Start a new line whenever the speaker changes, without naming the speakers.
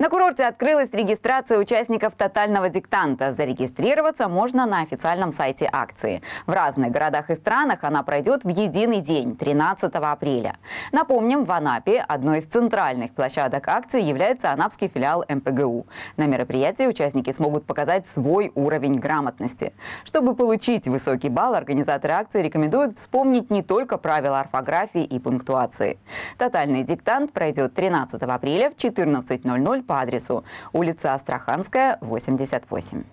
На курорте открылась регистрация участников «Тотального диктанта». Зарегистрироваться можно на официальном сайте акции. В разных городах и странах она пройдет в единый день, 13 апреля. Напомним, в Анапе одной из центральных площадок акции является анапский филиал МПГУ. На мероприятии участники смогут показать свой уровень грамотности. Чтобы получить высокий балл, организаторы акции рекомендуют вспомнить не только правила орфографии и пунктуации. «Тотальный диктант» пройдет 13 апреля в 14.00 по адресу улица Астраханская, 88.